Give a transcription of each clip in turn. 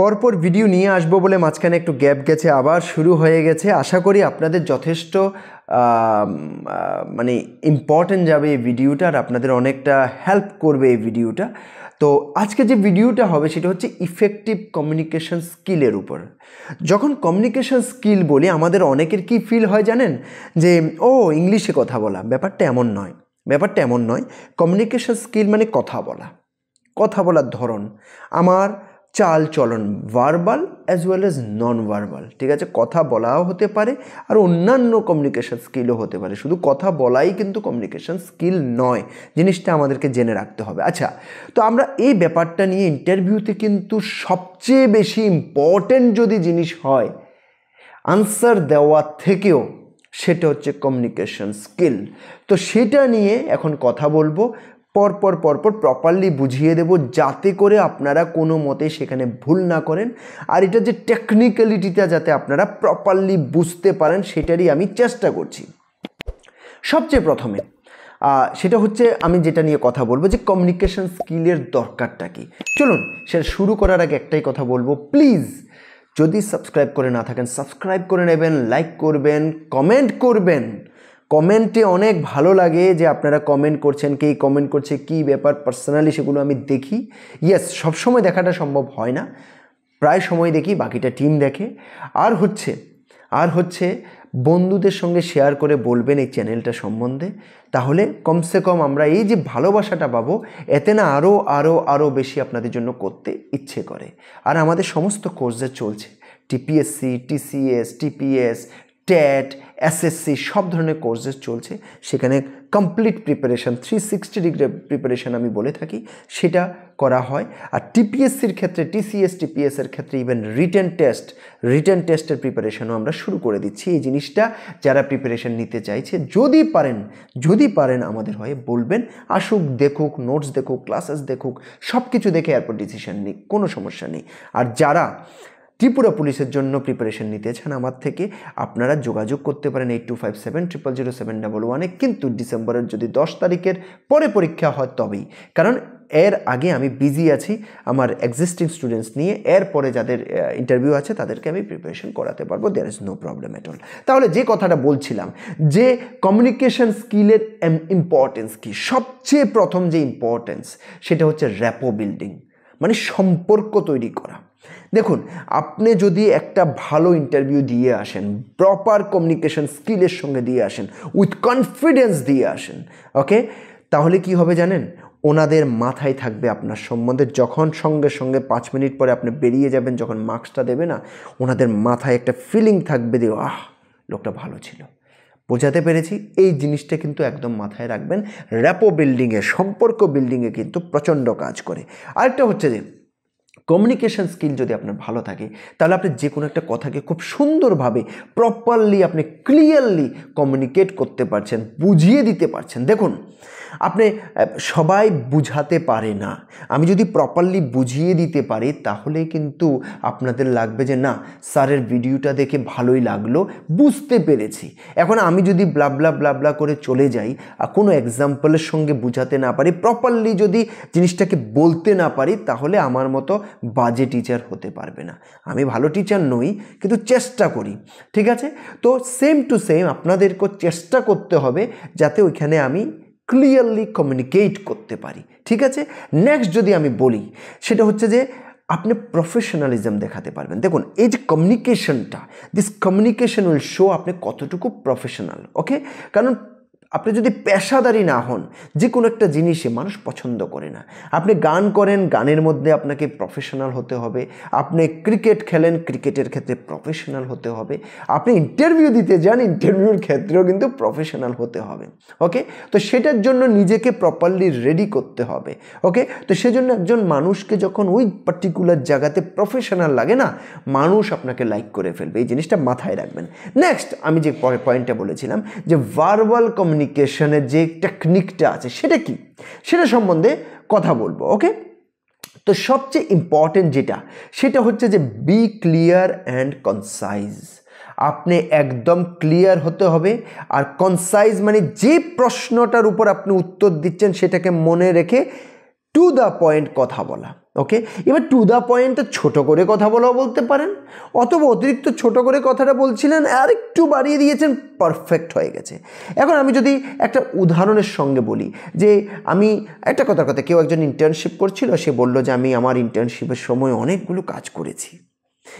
পরপর ভিডিও নিয়ে আসবো বলে মাঝখানে একটু গ্যাপ গেছে আবার শুরু হয়ে গেছে আশা করি আপনাদের যথেষ্ট মানে ইম্পর্টেন্ট যাবে এই ভিডিওটা আর আপনাদের অনেকটা হেল্প করবে এই ভিডিওটা তো আজকে যে ভিডিওটা হবে সেটা হচ্ছে ইফেক্টিভ কমিউনিকেশন স্কিলের উপর যখন কমিউনিকেশন স্কিল বলি আমাদের অনেকের কি ফিল হয় জানেন যে ও ইংলিশে কথা বলা ব্যাপারটা এমন নয় ব্যাপারটা এমন নয় কমিউনিকেশন স্কিল মানে কথা বলা কথা বলার ধরন আমার চাল চলন verbal as well as non verbal ঠিক আছে কথা বলাও হতে পারে আর অন্যান্য কমিউনিকেশান স্কিলও হতে পারে শুধু কথা বলাই কিন্তু কমিউনিকেশান স্কিল নয় জিনিসটা আমাদেরকে জেনে রাখতে হবে আচ্ছা তো আমরা এই ব্যাপারটা নিয়ে ইন্টারভিউতে কিন্তু সবচেয়ে বেশি ইম্পর্ট্যান্ট যদি জিনিস হয় আনসার দেওয়া থেকেও সেটা হচ্ছে কমিউনিকেশন স্কিল তো সেটা নিয়ে এখন কথা বলবো পরপর পরপর প্রপারলি বুঝিয়ে দেব যাতে করে আপনারা কোনো মতে সেখানে ভুল না করেন আর এটা যে টেকনিক্যালিটিটা যাতে আপনারা প্রপারলি বুঝতে পারেন সেটারই আমি চেষ্টা করছি সবচেয়ে প্রথমে সেটা হচ্ছে আমি যেটা নিয়ে কথা বলবো যে কমিউনিকেশন স্কিলের দরকারটা কি চলুন সেটা শুরু করার আগে একটাই কথা বলবো প্লিজ যদি সাবস্ক্রাইব করে না থাকেন সাবস্ক্রাইব করে নেবেন লাইক করবেন কমেন্ট করবেন কমেন্টে অনেক ভালো লাগে যে আপনারা কমেন্ট করছেন কে কমেন্ট করছে কি ব্যাপার পার্সোনালি সেগুলো আমি দেখি ইয়েস সবসময় দেখাটা সম্ভব হয় না প্রায় সময় দেখি বাকিটা টিম দেখে আর হচ্ছে আর হচ্ছে বন্ধুদের সঙ্গে শেয়ার করে বলবেন এই চ্যানেলটা সম্বন্ধে তাহলে কমসে কম আমরা এই যে ভালোবাসাটা পাবো এতে না আরও আরও আরও বেশি আপনাদের জন্য করতে ইচ্ছে করে আর আমাদের সমস্ত কোর্স যা চলছে TPSC TCS TPS TAT SSC সব ধরনের কোর্সেস চলছে সেখানে complete preparation three sixty degree preparation আমি বলে থাকি সেটা করা হয় আর টিপিএসসির ক্ষেত্রে টিসিএস টিপিএসের ক্ষেত্রে ইভেন রিটেন টেস্ট রিটেন টেস্টের প্রিপারেশানও আমরা শুরু করে দিচ্ছি এই জিনিসটা যারা প্রিপারেশান নিতে চাইছে যদি পারেন যদি পারেন আমাদের হয়ে বলবেন আসুক দেখুক নোটস দেখুক ক্লাসেস দেখুক সব কিছু দেখে এরপর ডিসিশন নিক কোনো সমস্যা নেই আর যারা ত্রিপুরা পুলিশের জন্য প্রিপারেশন নিতে চান আমার থেকে আপনারা যোগাযোগ করতে পারেন eight two five seven triple zero seven double ওয়ানে কিন্তু ডিসেম্বরের যদি দশ তারিখের পরে পরীক্ষা হয় তবেই কারণ এর আগে আমি বিজি আছি আমার এক্সিস্টিং স্টুডেন্টস নিয়ে এর পরে যাদের ইন্টারভিউ আছে তাদেরকে আমি প্রিপারেশন করাতে পারবো there is no problem at all তাহলে যে কথাটা বলছিলাম যে কমিউনিকেশন স্কিলের ইম্পর্টেন্স কি সবচেয়ে প্রথম যে ইম্পর্টেন্স সেটা হচ্ছে র্যাপো বিল্ডিং মানে সম্পর্ক তৈরি করা দেখুন আপনি যদি একটা ভালো ইন্টারভিউ দিয়ে আসেন প্রপার কমিউনিকেশন স্কিলের সঙ্গে দিয়ে আসেন উইথ কনফিডেন্স দিয়ে আসেন ওকে তাহলে কি হবে জানেন ওনাদের মাথায় থাকবে আপনার সম্বন্ধে যখন সঙ্গে সঙ্গে পাঁচ মিনিট পরে আপনি বেরিয়ে যাবেন যখন মাস্কটা দেবে না ওনাদের মাথায় একটা ফিলিং থাকবে যে আহ লোকটা ভালো ছিল বোঝাতে পেরেছি এই জিনিসটা কিন্তু একদম মাথায় রাখবেন র্যাপো বিল্ডিংয়ে সম্পর্ক বিল্ডিংয়ে কিন্তু প্রচণ্ড কাজ করে আরেকটা হচ্ছে যে কমিউনিকেশন স্কিল যদি আপনার ভালো থাকে তাহলে আপনি যে কোনো একটা কথাকে খুব সুন্দরভাবে প্রপারলি আপনি ক্লিয়ারলি কমিউনিকেট করতে পারছেন বুঝিয়ে দিতে পারছেন দেখুন আপনি সবাই বুঝাতে পারে না আমি যদি প্রপারলি বুঝিয়ে দিতে পারি তাহলে কিন্তু আপনাদের লাগবে যে না স্যারের ভিডিওটা দেখে ভালোই লাগলো বুঝতে পেরেছি এখন আমি যদি ব্লাবলা ব্লাবলা করে চলে যাই আর কোনো এক্সাম্পলের সঙ্গে বুঝাতে না পারি প্রপারলি যদি জিনিসটাকে বলতে না পারি তাহলে আমার মতো বাজে টিচার হতে পারবে না আমি ভালো টিচার নই কিন্তু চেষ্টা করি ঠিক আছে তো সেম টু সেম আপনাদেরকেও চেষ্টা করতে হবে যাতে ওইখানে আমি ক্লিয়ারলি কমিউনিকেট করতে পারি ঠিক আছে নেক্সট যদি আমি বলি সেটা হচ্ছে যে আপনি প্রফেশনালিজম দেখাতে পারবেন দেখুন এই যে কমিউনিকেশনটা দিস কমিউনিকেশন উইল শো আপনি কতটুকু প্রফেশনাল ওকে কারণ আপনি যদি পেশাদারি না হন যে কোনো একটা জিনিসে মানুষ পছন্দ করে না আপনি গান করেন গানের মধ্যে আপনাকে প্রফেশনাল হতে হবে আপনি ক্রিকেট খেলেন ক্রিকেটের ক্ষেত্রে প্রফেশনাল হতে হবে আপনি ইন্টারভিউ দিতে যান ইন্টারভিউর ক্ষেত্রেও কিন্তু প্রফেশনাল হতে হবে ওকে তো সেটার জন্য নিজেকে প্রপারলি রেডি করতে হবে ওকে তো সেজন্য একজন মানুষকে যখন ওই পার্টিকুলার জায়গাতে প্রফেশনাল লাগে না মানুষ আপনাকে লাইক করে ফেলবে এই জিনিসটা মাথায় রাখবেন নেক্সট আমি যে পয়েন্টটা বলেছিলাম যে ভার্বাল কমিউনি কমিউনিকেশনের যে টেকনিকটা আছে সেটা কি সেটা সম্বন্ধে কথা বলবো ওকে তো সবচেয়ে ইম্পর্টেন্ট যেটা সেটা হচ্ছে যে বি ক্লিয়ার অ্যান্ড কনসাইজ আপনি একদম ক্লিয়ার হতে হবে আর কনসাইজ মানে যে প্রশ্নটার উপর আপনি উত্তর দিচ্ছেন সেটাকে মনে রেখে টু দ্য পয়েন্ট কথা বলা ওকে এবার টু দ্য পয়েন্টটা ছোটো করে কথা বলাও বলতে পারেন অথবা অতিরিক্ত ছোট করে কথাটা বলছিলেন আর একটু বাড়িয়ে দিয়েছেন পারফেক্ট হয়ে গেছে এখন আমি যদি একটা উদাহরণের সঙ্গে বলি যে আমি একটা কথার কথা কেউ একজন ইন্টার্নশিপ করছিল সে বলল যে আমি আমার ইন্টার্নশিপের সময় অনেকগুলো কাজ করেছি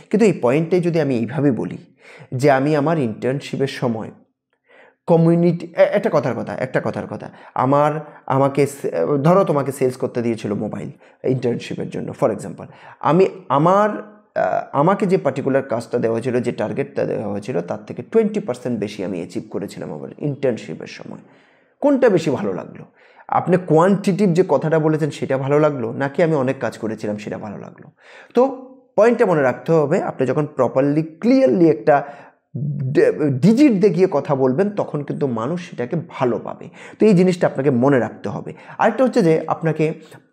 কিন্তু এই পয়েন্টটাই যদি আমি এইভাবে বলি যে আমি আমার ইন্টার্নশিপের সময় কমিউনিটি একটা কথার কথা একটা কথার কথা আমার আমাকে ধরো তোমাকে সেলস করতে দিয়েছিল মোবাইল ইন্টার্নশিপের জন্য ফর এক্সাম্পল আমি আমার আমাকে যে পার্টিকুলার কাজটা দেওয়া হয়েছিল যে টার্গেটটা দেওয়া হয়েছিল তার থেকে টোয়েন্টি পার্সেন্ট বেশি আমি অ্যাচিভ করেছিলাম আমার ইন্টার্নশিপের সময় কোনটা বেশি ভালো লাগলো আপনি কোয়ান্টিটিভ যে কথাটা বলেছেন সেটা ভালো লাগলো নাকি আমি অনেক কাজ করেছিলাম সেটা ভালো লাগলো তো পয়েন্টটা মনে রাখতে হবে আপনি যখন প্রপারলি ক্লিয়ারলি একটা ডিজিট দেখিয়ে কথা বলবেন তখন কিন্তু মানুষ সেটাকে ভালো পাবে তো এই জিনিসটা আপনাকে মনে রাখতে হবে আরেকটা হচ্ছে যে আপনাকে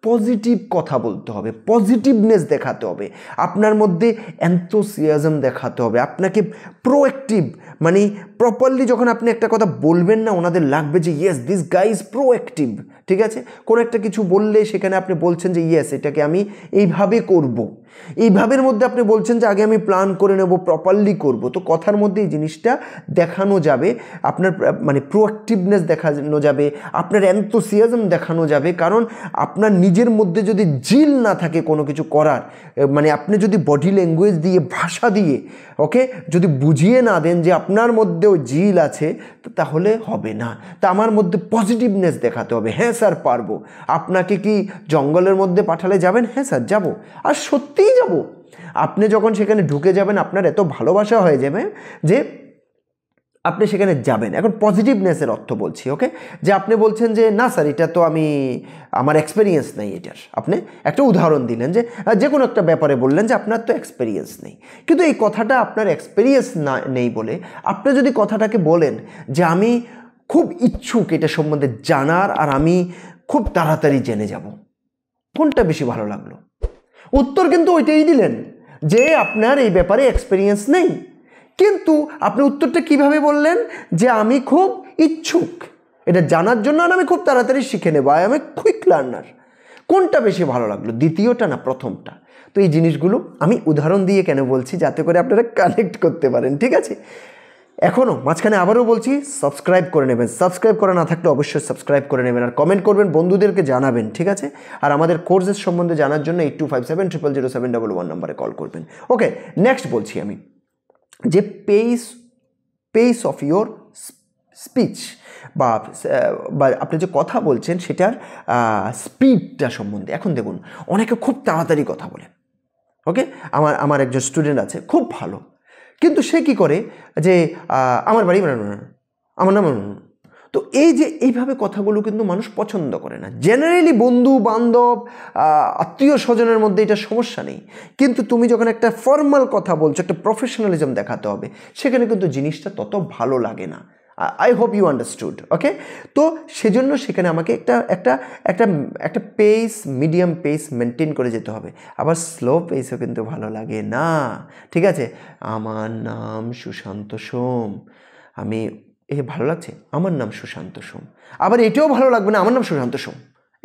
পজিটিভ কথা বলতে হবে পজিটিভনেস দেখাতে হবে আপনার মধ্যে অ্যান্থোসিয়াজম দেখাতে হবে আপনাকে প্রোঅ্যাক্টিভ মানে প্রপারলি যখন আপনি একটা কথা বলবেন না ওনাদের লাগবে যে yes this guy is proactive ঠিক আছে কোনো একটা কিছু বললে সেখানে আপনি বলছেন যে ইয়েস এটাকে আমি এইভাবে করব। এইভাবের মধ্যে আপনি বলছেন যে আগে আমি প্ল্যান করে নেব প্রপারলি করব তো কথার মধ্যে এই জিনিসটা দেখানো যাবে আপনার মানে প্রোঅ্যাক্টিভনেস দেখানো যাবে আপনার অ্যান্থোসিয়াজম দেখানো যাবে কারণ আপনার নিজ নিজের মধ্যে যদি জিল না থাকে কোনো কিছু করার মানে আপনি যদি বডি ল্যাঙ্গুয়েজ দিয়ে ভাষা দিয়ে ওকে যদি বুঝিয়ে না দেন যে আপনার মধ্যেও জিল আছে তাহলে হবে না তা আমার মধ্যে পজিটিভনেস দেখাতে হবে হ্যাঁ স্যার পারবো আপনাকে কি জঙ্গলের মধ্যে পাঠালে যাবেন হ্যাঁ স্যার যাব আর সত্যিই যাব আপনি যখন সেখানে ঢুকে যাবেন আপনার এত ভালোবাসা হয়ে যাবে যে আপনি সেখানে যাবেন এখন পজিটিভনেসের অর্থ বলছি ওকে যে আপনি বলছেন যে না স্যার এটা তো আমি আমার এক্সপেরিয়েন্স নেই এটার আপনি একটা উদাহরণ দিলেন যে যে কোনো একটা ব্যাপারে বললেন যে আপনার তো এক্সপেরিয়েন্স নেই কিন্তু এই কথাটা আপনার এক্সপেরিয়েন্স না নেই বলে আপনি যদি কথাটাকে বলেন যে আমি খুব ইচ্ছুক এটা সম্বন্ধে জানার আর আমি খুব তাড়াতাড়ি জেনে যাব কোনটা বেশি ভালো লাগলো উত্তর কিন্তু ওইটাই দিলেন যে আপনার এই ব্যাপারে এক্সপেরিয়েন্স নেই কিন্তু আপনি উত্তরটা কিভাবে বললেন যে আমি খুব ইচ্ছুক এটা জানার জন্য আর আমি খুব তাড়াতাড়ি শিখে নেব আই আমি কুইক লার্নার কোনটা বেশি ভালো লাগলো দ্বিতীয়টা না প্রথমটা তো এই জিনিসগুলো আমি উদাহরণ দিয়ে কেন বলছি যাতে করে আপনারা কানেক্ট করতে পারেন ঠিক আছে এখনও মাঝখানে আবারও বলছি সাবস্ক্রাইব করে নেবেন সাবস্ক্রাইব করা না থাকলে অবশ্যই সাবস্ক্রাইব করে নেবেন আর কমেন্ট করবেন বন্ধুদেরকে জানাবেন ঠিক আছে আর আমাদের কোর্সের সম্বন্ধে জানার জন্য eight two five seven triple zero seven double one নাম্বারে কল করবেন ওকে নেক্সট বলছি আমি যে pace pace of your speech বা বা আপনি যে কথা বলছেন সেটার স্পিডটা সম্বন্ধে এখন দেখুন অনেকে খুব তাড়াতাড়ি কথা বলে ওকে আমার আমার একজন স্টুডেন্ট আছে খুব ভালো কিন্তু সে কি করে যে আমার বাড়ি আমার নাম তো এই যে এইভাবে কথাগুলো কিন্তু মানুষ পছন্দ করে না জেনারেলি বন্ধু বান্ধব আত্মীয় স্বজনের মধ্যে এটা সমস্যা নেই কিন্তু তুমি যখন একটা ফর্মাল কথা বলছো একটা প্রফেশনালিজম দেখাতে হবে সেখানে কিন্তু জিনিসটা তত ভালো লাগে না I hope you understood okay তো সেজন্য সেখানে আমাকে একটা একটা একটা একটা পেস মিডিয়াম পেস মেনটেন করে যেতে হবে আবার স্লো পেসও কিন্তু ভালো লাগে না ঠিক আছে আমার নাম সুশান্ত সোম আমি এ ভালো লাগছে আমার নাম সুশান্ত সোম আবার এটাও ভালো লাগবে না আমার নাম সুশান্ত সোম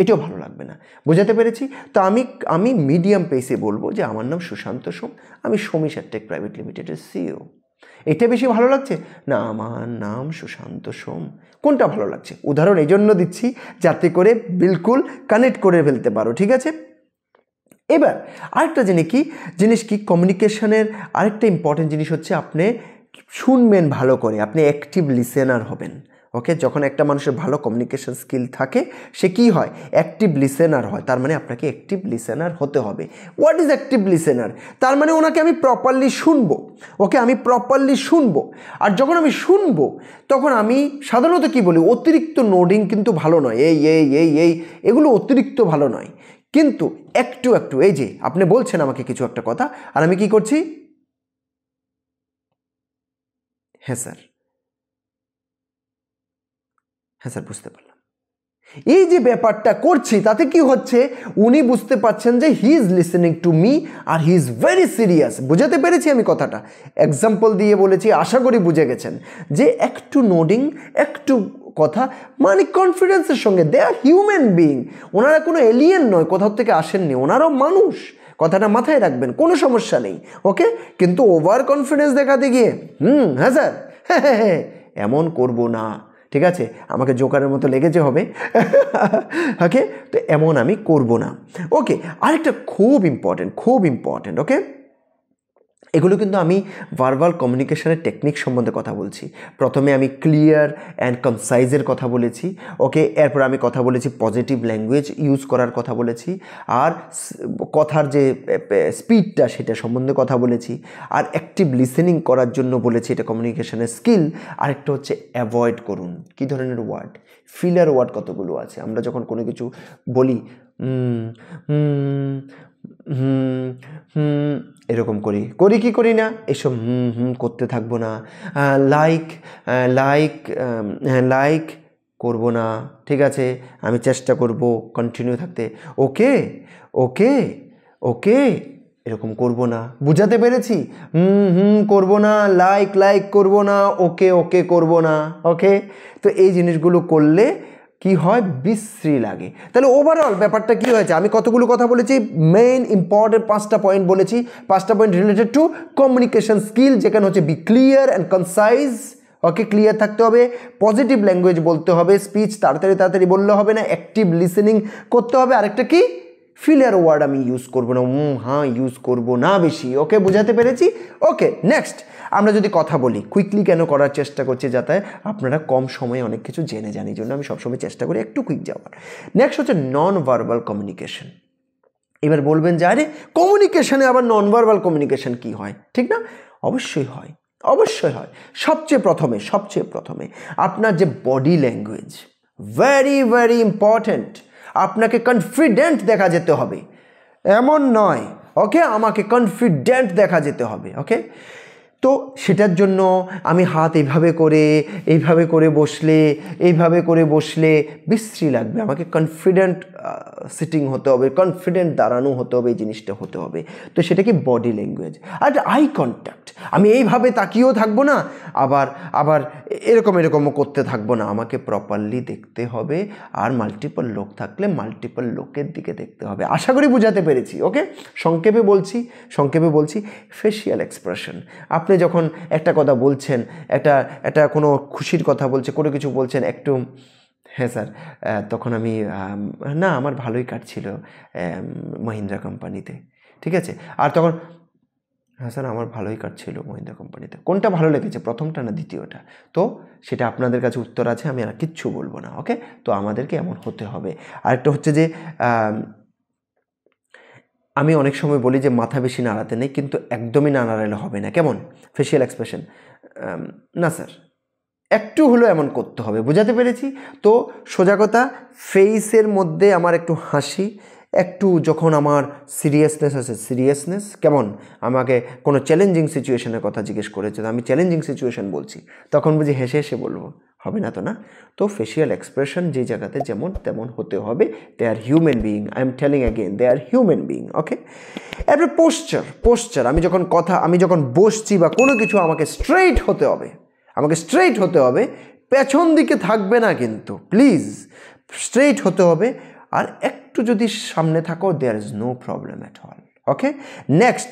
এটাও ভালো লাগবে না বোঝাতে পেরেছি তো আমি আমি মিডিয়াম পেসে বলবো যে আমার নাম সুশান্ত সোম আমি সোমি সারটেক প্রাইভেট লিমিটেডের সিও এটা বেশি ভালো লাগছে না আমার নাম সুশান্ত সোম কোনটা ভালো লাগছে উদাহরণ এই জন্য দিচ্ছি যাতে করে বিলকুল কানেক্ট করে ফেলতে পারো ঠিক আছে এবার আরেকটা জিনিস কি জিনিস কি কমিউনিকেশনের আরেকটা ইম্পর্টেন্ট জিনিস হচ্ছে আপনি শুনবেন ভালো করে আপনি অ্যাক্টিভ লিসেনার হবেন ওকে যখন একটা মানুষের ভালো কমিউনিকেশান স্কিল থাকে সে কি হয় অ্যাক্টিভ লিসেনার হয় তার মানে আপনাকে অ্যাক্টিভ লিসেনার হতে হবে হোয়াট ইজ অ্যাক্টিভ লিসেনার তার মানে ওনাকে আমি প্রপারলি শুনবো ওকে আমি প্রপারলি শুনবো আর যখন আমি শুনবো তখন আমি সাধারণত কি বলি অতিরিক্ত নোডিং কিন্তু ভালো নয় এই এই এই এই এগুলো অতিরিক্ত ভালো নয় কিন্তু একটু একটু এই যে আপনি বলছেন আমাকে কিছু একটা কথা আর আমি কি করছি হ্যাঁ স্যার হ্যাঁ স্যার বুঝতে পারলাম এই যে ব্যাপারটা করছি তাতে কি হচ্ছে উনি বুঝতে পারছেন যে he is listening to me আর হি ইজ ভেরি সিরিয়াস বুঝাতে পেরেছি আমি কথাটা এক্সাম্পল দিয়ে বলেছি আশা করি বুঝে গেছেন যে একটু নোডিং একটু কথা মানে কনফিডেন্সের সঙ্গে দে আর হিউম্যান বিং ওনারা কোনো এলিয়েন নয় কোথাও থেকে আসেননি ওনারাও মানুষ কথাটা মাথায় রাখবেন কোনো সমস্যা নেই ওকে কিন্তু ওভার কনফিডেন্স দেখাতে গিয়ে হুম হ্যাঁ স্যার হ্যাঁ, হ্যাঁ হ্যাঁ এমন করব না ঠিক আছে আমাকে জোকারের মতো লেগেছে হবে ওকে তো এমন আমি করব না ওকে আরেকটা খুব ইম্পর্ট্যান্ট খুব ইম্পর্ট্যান্ট ওকে এগুলো কিন্তু আমি ভার্বাল কমিউনিকেশনের টেকনিক সম্বন্ধে কথা বলছি প্রথমে আমি ক্লিয়ার অ্যান্ড কনসাইজের কথা বলেছি ওকে এরপর আমি কথা বলেছি পজিটিভ ল্যাঙ্গুয়েজ ইউজ করার কথা বলেছি আর কথার যে স্পিডটা সেটা সম্বন্ধে কথা বলেছি আর অ্যাক্টিভ লিসেনিং করার জন্য বলেছি এটা কমিউনিকেশনের স্কিল আরেকটা হচ্ছে অ্যাভয়েড করুন কী ধরনের ওয়ার্ড ফিলার ওয়ার্ড কতগুলো আছে আমরা যখন কোনো কিছু বলি হুম হুম এরকম করি করি কি করি না এসব হুম হুম করতে থাকবো না লাইক লাইক লাইক করব না ঠিক আছে আমি চেষ্টা করব কন্টিনিউ থাকতে ওকে ওকে ওকে এরকম করব না বুঝাতে পেরেছি হুম হুম করবো না লাইক লাইক করব না ওকে ওকে করব না ওকে তো এই জিনিসগুলো করলে কি হয় বিশ্রী লাগে তাহলে ওভারঅল ব্যাপারটা কি হয়েছে আমি কতগুলো কথা বলেছি মেইন ইম্পর্টেন্ট পাঁচটা পয়েন্ট বলেছি পাঁচটা point related to communication skill যেখানে হচ্ছে be clear and concise okay clear থাকতে হবে পজিটিভ ল্যাঙ্গুয়েজ বলতে হবে স্পিচ তাড়াতাড়ি তাড়াতাড়ি বললে হবে না অ্যাক্টিভ লিসেনিং করতে হবে আরেকটা কি ফিলার ওয়ার্ড আমি ইউজ করবো না হ্যাঁ ইউজ করবো না বেশি ওকে বোঝাতে পেরেছি ওকে নেক্সট আমরা যদি কথা বলি কুইকলি কেন করার চেষ্টা করছে যাতে আপনারা কম সময়ে অনেক কিছু জেনে যান এই জন্য আমি সবসময় চেষ্টা করি একটু কুইক যাওয়ার নেক্সট হচ্ছে নন ভার্বাল কমিউনিকেশন এবার বলবেন যে আরে কমিউনিকেশানে আবার নন ভার্বাল কমিউনিকেশান কী হয় ঠিক না অবশ্যই হয় অবশ্যই হয় সবচেয়ে প্রথমে সবচেয়ে প্রথমে আপনার যে body language very very important আপনাকে কনফিডেন্ট দেখা যেতে হবে এমন নয় ওকে আমাকে কনফিডেন্ট দেখা যেতে হবে ওকে তো সেটার জন্য আমি হাত এইভাবে করে এইভাবে করে বসলে এইভাবে করে বসলে বিশ্রী লাগবে আমাকে কনফিডেন্ট সিটিং হতে হবে কনফিডেন্ট দাঁড়ানো হতে হবে এই জিনিসটা হতে হবে তো সেটা কি বডি ল্যাঙ্গুয়েজ আর আই কন্ট্যাক্ট আমি এইভাবে তাকিয়েও থাকবো না আবার আবার এরকম এরকমও করতে থাকবো না আমাকে প্রপারলি দেখতে হবে আর মাল্টিপল লোক থাকলে মাল্টিপল লোকের দিকে দেখতে হবে আশা করি বোঝাতে পেরেছি ওকে সংক্ষেপে বলছি সংক্ষেপে বলছি ফেসিয়াল এক্সপ্রেশন আপনি যখন একটা কথা বলছেন একটা একটা কোনো খুশির কথা বলছে কোনো কিছু বলছেন একটু হ্যাঁ স্যার তখন আমি না আমার ভালোই কাটছিল মহিন্দ্রা কোম্পানিতে ঠিক আছে আর তখন হ্যাঁ স্যার আমার ভালোই কাটছিল মহিন্দা কোম্পানিতে কোনটা ভালো লেগেছে প্রথমটা না দ্বিতীয়টা তো সেটা আপনাদের কাছে উত্তর আছে আমি আর কিচ্ছু বলবো না ওকে তো আমাদেরকে এমন হতে হবে আরেকটা হচ্ছে যে আমি অনেক সময় বলি যে মাথা বেশি নাড়াতে নেই কিন্তু একদমই না নাড়ালে হবে না কেমন ফেসিয়াল এক্সপ্রেশন না স্যার একটু হলেও এমন করতে হবে বোঝাতে পেরেছি তো সোজাগতা ফেইসের ফেসের মধ্যে আমার একটু হাসি একটু যখন আমার সিরিয়াসনেস আছে সিরিয়াসনেস কেমন আমাকে কোনো চ্যালেঞ্জিং সিচুয়েশনের কথা জিজ্ঞেস করেছে আমি চ্যালেঞ্জিং সিচুয়েশন বলছি তখন বুঝি হেসে হেসে বলবো হবে না তো না তো ফেশিয়াল এক্সপ্রেশন যে জায়গাতে যেমন তেমন হতে হবে they are human being I am telling again they are human being okay এরপরে পোশ্চার পোশ্চার আমি যখন কথা আমি যখন বসছি বা কোনো কিছু আমাকে স্ট্রেইট হতে হবে আমাকে স্ট্রেইট হতে হবে পেছন দিকে থাকবে না কিন্তু প্লিজ স্ট্রেইট হতে হবে আর এক একটু যদি সামনে থাকো there is no problem at all okay next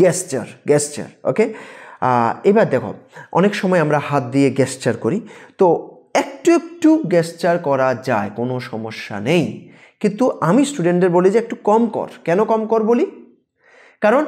gesture gesture okay এবার দেখো অনেক সময় আমরা হাত দিয়ে গেস্টার করি তো একটু একটু গেস্টার করা যায় কোনো সমস্যা নেই কিন্তু আমি স্টুডেন্টদের বলি যে একটু কম কর কেন কম কর বলি কারণ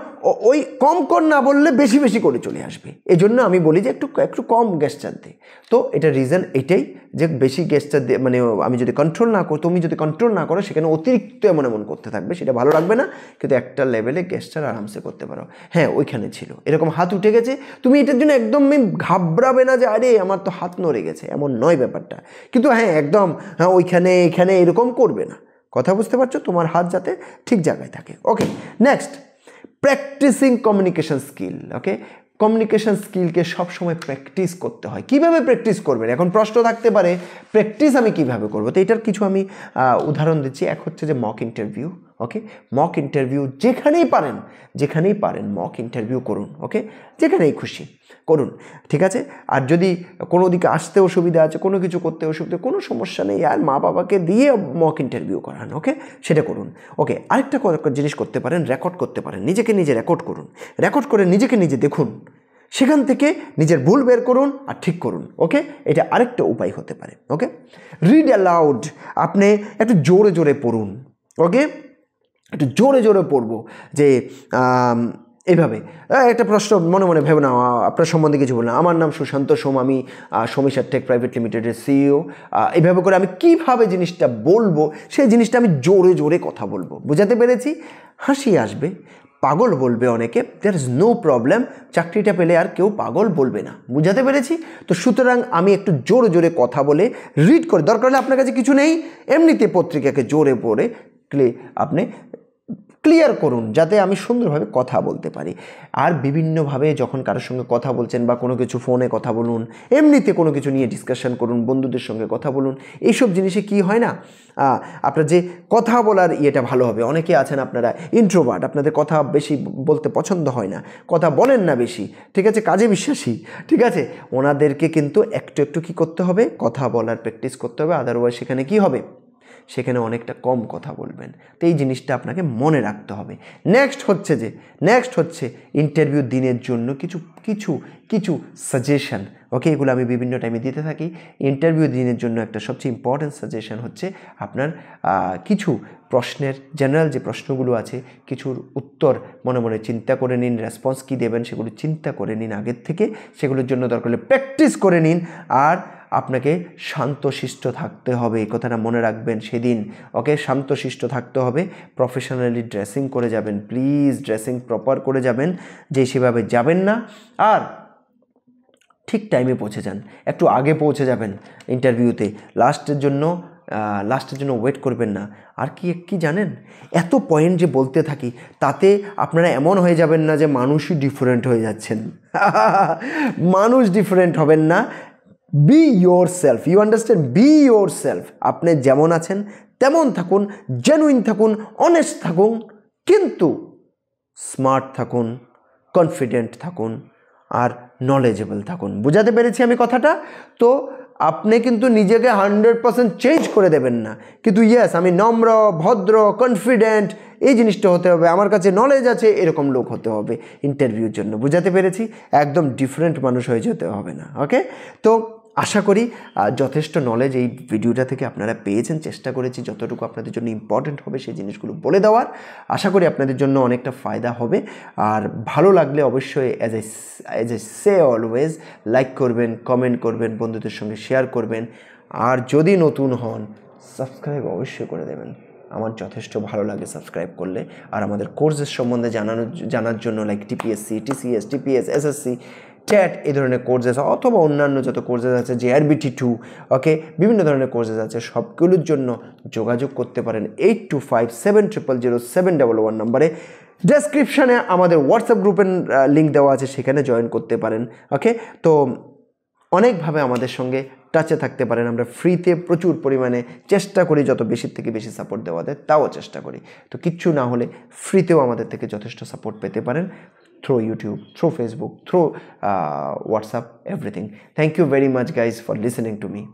ওই কম কর না বললে বেশি বেশি করে চলে আসবে এই জন্য আমি বলি যে একটু একটু কম চার দে তো এটা রিজন এটাই যে বেশি চার দিয়ে মানে আমি যদি কন্ট্রোল না করো তুমি যদি কন্ট্রোল না করো সেখানে অতিরিক্ত এমন এমন করতে থাকবে সেটা ভালো লাগবে না কিন্তু একটা লেভেলে গ্যাসচার আরামসে করতে পারো হ্যাঁ ওইখানে ছিল এরকম হাত উঠে গেছে তুমি এটার জন্য একদম ঘাবড়াবে না যে আরে আমার তো হাত নড়ে গেছে এমন নয় ব্যাপারটা কিন্তু হ্যাঁ একদম হ্যাঁ ওইখানে এখানে এরকম করবে না কথা বুঝতে পারছো তোমার হাত যাতে ঠিক জায়গায় থাকে okay next practising communication skill okay communication স্কিলকে সবসময় প্র্যাকটিস করতে হয় কিভাবে প্র্যাকটিস করবেন এখন প্রশ্ন থাকতে পারে প্র্যাকটিস আমি কিভাবে করব তো এটার কিছু আমি উদাহরণ দিচ্ছি এক হচ্ছে যে mock interview okay mock interview যেখানেই পারেন যেখানেই পারেন মক ইন্টারভিউ করুন ওকে যেখানেই খুশি করুন ঠিক আছে আর যদি কোনো দিকে আসতে অসুবিধা আছে কোনো কিছু করতে অসুবিধা কোনো সমস্যা নেই আর মা বাবাকে দিয়ে মক ইন্টারভিউ করান ওকে সেটা করুন ওকে আরেকটা জিনিস করতে পারেন রেকর্ড করতে পারেন নিজেকে নিজে রেকর্ড করুন রেকর্ড করে নিজেকে নিজে দেখুন সেখান থেকে নিজের ভুল বের করুন আর ঠিক করুন ওকে এটা আরেকটা উপায় হতে পারে ওকে রিড অ্যালাউড আপনি একটু জোরে জোরে পড়ুন ওকে একটু জোরে জোরে পড়ব যে এভাবে একটা প্রশ্ন মনে মনে ভেবে না আপনার সম্বন্ধে কিছু বললাম আমার নাম সুশান্ত সোম আমি সমীশার টেক প্রাইভেট লিমিটেডের সিইও এইভাবে করে আমি কিভাবে জিনিসটা বলবো সেই জিনিসটা আমি জোরে জোরে কথা বলবো বোঝাতে পেরেছি হাসি আসবে পাগল বলবে অনেকে দেয়ার ইজ নো প্রবলেম চাকরিটা পেলে আর কেউ পাগল বলবে না বুঝাতে পেরেছি তো সুতরাং আমি একটু জোরে জোরে কথা বলে রিড করে দরকার হলে আপনার কাছে কিছু নেই এমনিতে পত্রিকাকে জোরে পড়ে ক্লে আপনি ক্লিয়ার করুন যাতে আমি সুন্দরভাবে কথা বলতে পারি আর বিভিন্নভাবে যখন কারোর সঙ্গে কথা বলছেন বা কোনো কিছু ফোনে কথা বলুন এমনিতে কোনো কিছু নিয়ে ডিসকাশন করুন বন্ধুদের সঙ্গে কথা বলুন এইসব জিনিসে কি হয় না আপনার যে কথা বলার ইয়েটা ভালো হবে অনেকে আছেন আপনারা ইন্ট্রোভার্ট আপনাদের কথা বেশি বলতে পছন্দ হয় না কথা বলেন না বেশি ঠিক আছে কাজে বিশ্বাসী ঠিক আছে ওনাদেরকে কিন্তু একটু একটু কি করতে হবে কথা বলার প্র্যাকটিস করতে হবে আদারওয়াইজ সেখানে কি হবে সেখানে অনেকটা কম কথা বলবেন তো এই জিনিসটা আপনাকে মনে রাখতে হবে নেক্সট হচ্ছে যে নেক্সট হচ্ছে ইন্টারভিউ দিনের জন্য কিছু কিছু কিছু সাজেশন ওকে এগুলো আমি বিভিন্ন টাইমে দিতে থাকি ইন্টারভিউ দিনের জন্য একটা সবচেয়ে ইম্পর্ট্যান্ট সাজেশন হচ্ছে আপনার কিছু প্রশ্নের জেনারেল যে প্রশ্নগুলো আছে কিছুর উত্তর মনে মনে চিন্তা করে নিন রেসপন্স কী দেবেন সেগুলো চিন্তা করে নিন আগের থেকে সেগুলোর জন্য দরকার হলে প্র্যাকটিস করে নিন আর আপনাকে শান্তশিষ্ট থাকতে হবে এই কথাটা মনে রাখবেন সেদিন ওকে শান্তশিষ্ট থাকতে হবে প্রফেশনালি ড্রেসিং করে যাবেন প্লিজ ড্রেসিং প্রপার করে যাবেন যে সেভাবে যাবেন না আর ঠিক টাইমে পৌঁছে যান একটু আগে পৌঁছে যাবেন ইন্টারভিউতে লাস্টের জন্য লাস্টের জন্য ওয়েট করবেন না আর কি কি জানেন এত পয়েন্ট যে বলতে থাকি তাতে আপনারা এমন হয়ে যাবেন না যে মানুষই ডিফারেন্ট হয়ে যাচ্ছেন মানুষ ডিফারেন্ট হবেন না be yourself you understand be yourself আপনি যেমন আছেন তেমন থাকুন জেনুইন থাকুন অনেস্ট থাকুন কিন্তু স্মার্ট থাকুন কনফিডেন্ট থাকুন আর নলেজেবল থাকুন বুঝাতে পেরেছি আমি কথাটা তো আপনি কিন্তু নিজেকে হান্ড্রেড পারসেন্ট চেঞ্জ করে দেবেন না কিন্তু ইয়েস আমি নম্র ভদ্র কনফিডেন্ট এই জিনিসটা হতে হবে আমার কাছে নলেজ আছে এরকম লোক হতে হবে ইন্টারভিউর জন্য বুঝাতে পেরেছি একদম ডিফারেন্ট মানুষ হয়ে যেতে হবে না ওকে তো আশা করি যথেষ্ট নলেজ এই ভিডিওটা থেকে আপনারা পেয়েছেন চেষ্টা করেছি যতটুকু আপনাদের জন্য ইম্পর্টেন্ট হবে সেই জিনিসগুলো বলে দেওয়ার আশা করি আপনাদের জন্য অনেকটা ফায়দা হবে আর ভালো লাগলে অবশ্যই as a as a say always like করবেন কমেন্ট করবেন বন্ধুদের সঙ্গে শেয়ার করবেন আর যদি নতুন হন সাবস্ক্রাইব অবশ্যই করে দেবেন আমার যথেষ্ট ভালো লাগে সাবস্ক্রাইব করলে আর আমাদের কোর্সের সম্বন্ধে জানানোর জানার জন্য like TPSC TCS TPS SSC chat এই ধরনের কোর্সেস অথবা অন্যান্য যত কোর্সেস আছে আরবিটি টু ওকে বিভিন্ন ধরনের কোর্সেস আছে সবগুলোর জন্য যোগাযোগ করতে পারেন eight two five seven triple zero seven double one নাম্বারে ডেসক্রিপশানে আমাদের হোয়াটসঅ্যাপ গ্রুপের লিঙ্ক দেওয়া আছে সেখানে জয়েন করতে পারেন ওকে তো অনেকভাবে আমাদের সঙ্গে টাচে থাকতে পারেন আমরা ফ্রিতে প্রচুর পরিমাণে চেষ্টা করি যত বেশি থেকে বেশি সাপোর্ট দেওয়া দেয় তাও চেষ্টা করি তো কিচ্ছু না হলে ফ্রিতেও আমাদের থেকে যথেষ্ট সাপোর্ট পেতে পারেন through YouTube, through Facebook, through uh, WhatsApp, everything. Thank you very much, guys, for listening to me.